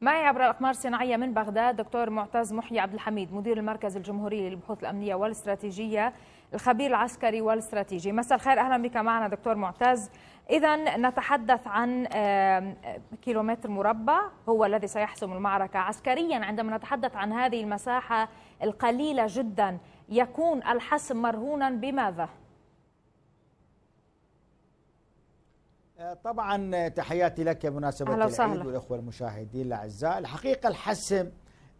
معي عبر الأقمار الصناعية من بغداد دكتور معتز محي عبد الحميد مدير المركز الجمهوري للبحوث الأمنية والاستراتيجية الخبير العسكري والاستراتيجي مساء الخير أهلا بك معنا دكتور معتز إذا نتحدث عن كيلومتر مربع هو الذي سيحسم المعركة عسكريا عندما نتحدث عن هذه المساحة القليلة جدا يكون الحسم مرهونا بماذا؟ طبعا تحياتي لك بمناسبة العيد والأخوة المشاهدين الأعزاء الحقيقة الحسم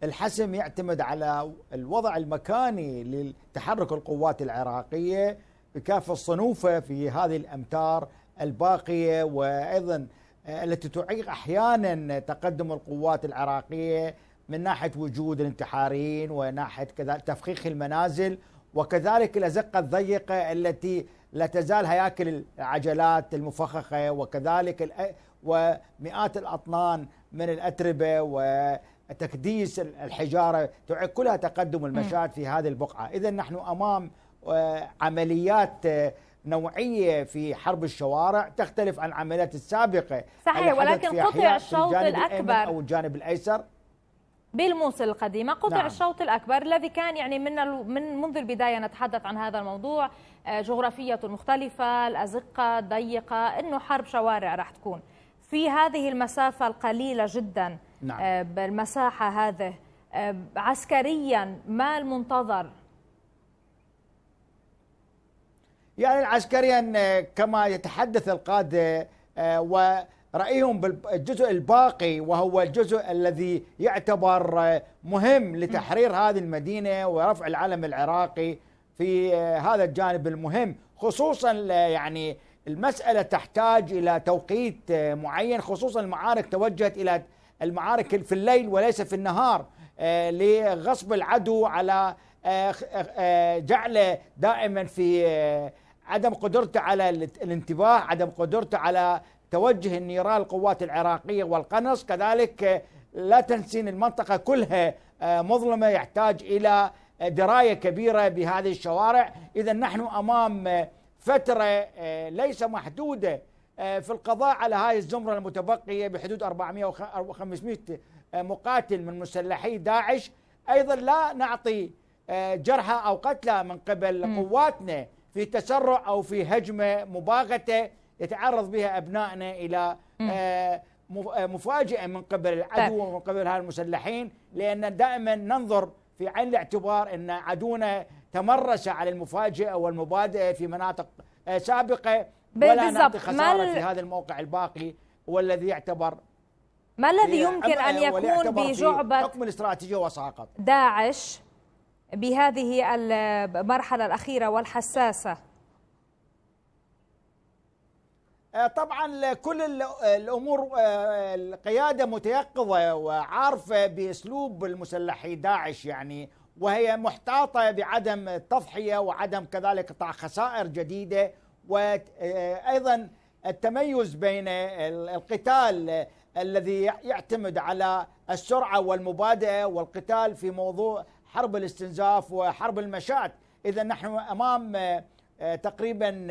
الحسم يعتمد على الوضع المكاني لتحرك القوات العراقية بكافة الصنوفة في هذه الأمتار الباقية وأيضا التي تعيق أحيانا تقدم القوات العراقية من ناحية وجود الانتحاريين وناحية كذلك تفخيخ المنازل وكذلك الازقه الضيقه التي لا تزال هياكل العجلات المفخخه وكذلك ومئات الاطنان من الاتربه وتكديس الحجاره كلها تقدم المشاهد في هذه البقعه، اذا نحن امام آه، عمليات آه، نوعية في حرب الشوارع تختلف عن عمليات السابقة صحيح ولكن قطع الشوط الأكبر أو الجانب الأيسر بالموصل القديمة قطع نعم. الشوط الأكبر الذي كان يعني من من منذ البداية نتحدث عن هذا الموضوع آه، جغرافية مختلفة الأزقة ضيقة إنه حرب شوارع راح تكون في هذه المسافة القليلة جدا آه، نعم. بالمساحة هذه آه، عسكريا ما المنتظر يعني عسكريا كما يتحدث القادة و رايهم بالجزء الباقي وهو الجزء الذي يعتبر مهم لتحرير هذه المدينه ورفع العلم العراقي في هذا الجانب المهم خصوصا يعني المساله تحتاج الى توقيت معين خصوصا المعارك توجهت الى المعارك في الليل وليس في النهار آه، لغصب العدو على آه، آه، جعله دائما في عدم قدرته على الانتباه عدم قدرته على توجه النيران القوات العراقية والقنص كذلك آه، لا تنسين المنطقة كلها آه، مظلمة يحتاج إلى آه، دراية كبيرة بهذه الشوارع إذا نحن أمام فترة ليس محدودة في القضاء على هذه الزمرة المتبقية بحدود 400 و 500 مقاتل من مسلحي داعش أيضا لا نعطي جرحى أو قتلى من قبل قواتنا في تسرع أو في هجمة مباغتة يتعرض بها أبنائنا إلى آه، آه، مفاجاه من قبل العدو طيب. ومن قبل هالمسلحين لأن دائما ننظر في عين الاعتبار أن عدونا تمرس على المفاجاه والمبادئة في مناطق آه، سابقة ولا نعطي خسارة في هذا الموقع الباقي والذي يعتبر ما الذي إيه، يمكن أن يكون بجعبة حكم الاستراتيجية وساقط داعش بهذه المرحلة الأخيرة والحساسة آه، طبعا كل الامور آه، القياده متيقظه وعارفه باسلوب المسلحي داعش يعني وهي محتاطه بعدم التضحيه وعدم كذلك قطع خسائر جديده وايضا آه، التميز بين القتال الذي يعتمد على السرعه والمبادئه والقتال في موضوع حرب الاستنزاف وحرب المشات اذا نحن امام تقريبا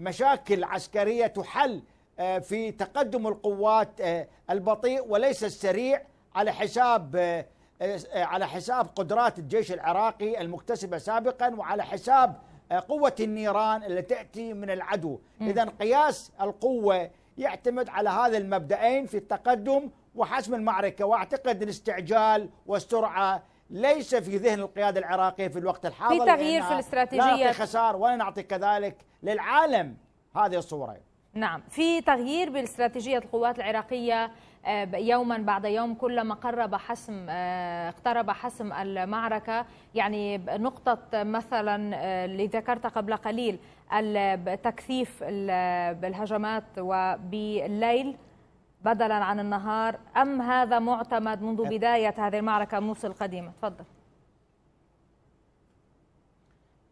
مشاكل عسكريه تحل آه، في تقدم القوات آه، البطيء وليس السريع على حساب آه، على حساب قدرات الجيش العراقي المكتسبه سابقا وعلى حساب قوه النيران التي تاتي من العدو، اذا قياس القوه يعتمد على هذا المبدأين في التقدم وحسم المعركه واعتقد الاستعجال والسرعه ليس في ذهن القيادة العراقية في الوقت الحاضر في تغيير في الاستراتيجية لا نعطي خسار ولا نعطي كذلك للعالم هذه الصورة نعم في تغيير بالاستراتيجية القوات العراقية آه، يوما بعد يوم كلما قرب حسم آه، اقترب حسم المعركة يعني نقطة مثلا آه، اللي ذكرتها قبل قليل التكثيف بالهجمات وبالليل بدلا عن النهار أم هذا معتمد منذ بداية هذه المعركة موصل القديمة تفضل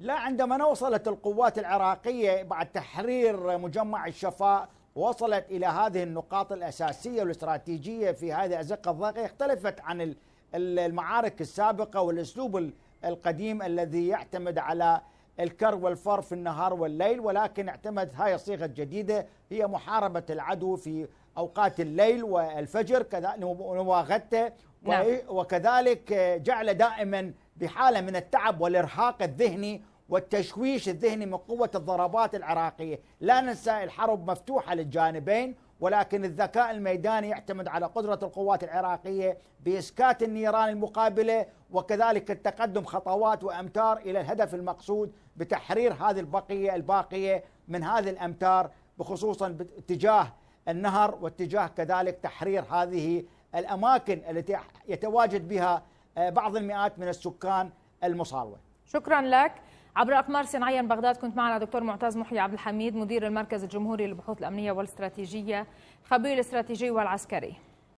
لا عندما وصلت القوات العراقية بعد تحرير مجمع الشفاء وصلت إلى هذه النقاط الأساسية والاستراتيجية في هذه الأزقة الضيقة اختلفت عن المعارك السابقة والأسلوب القديم الذي يعتمد على الكر والفر في النهار والليل ولكن اعتمد هاي صيغة جديدة هي محاربة العدو في أوقات الليل والفجر مواغته نعم. وكذلك آه، جعل دائما بحالة من التعب والإرهاق الذهني والتشويش الذهني من قوة الضربات العراقية لا ننسى الحرب مفتوحة للجانبين ولكن الذكاء الميداني يعتمد على قدرة القوات العراقية بإسكات النيران المقابلة وكذلك التقدم خطوات وأمتار إلى الهدف المقصود بتحرير هذه البقية الباقية من هذه الأمتار بخصوصا باتجاه النهر واتجاه كذلك تحرير هذه الاماكن التي يتواجد بها آه، بعض المئات من السكان المصاروه. شكرا لك. عبر اقمار صناعيه بغداد كنت معنا دكتور معتز محي عبد الحميد مدير المركز الجمهوري للبحوث الامنيه والاستراتيجيه خبير الاستراتيجي والعسكري.